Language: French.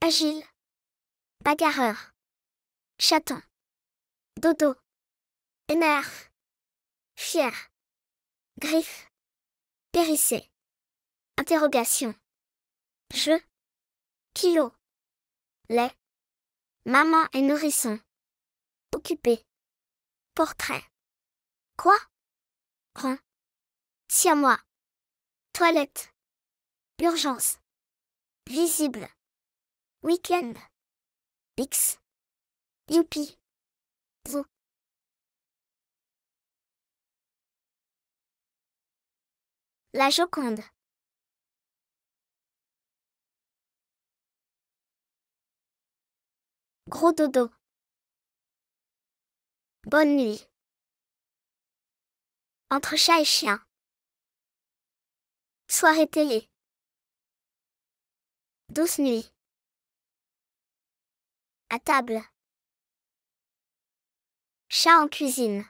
Agile. Bagarreur. Chaton. Dodo. Énerve. Fier. Griffe. Périssé. Interrogation. Je. Kilo. Lait. Maman et nourrisson. Occupé. Portrait. Quoi Rang. moi Toilette. Urgence. Visible. Weekend. Bix. Youpi. vous La Joconde. Gros dodo. Bonne nuit. Entre chat et chien. Soirée télé. Douce nuit à table. Chat en cuisine.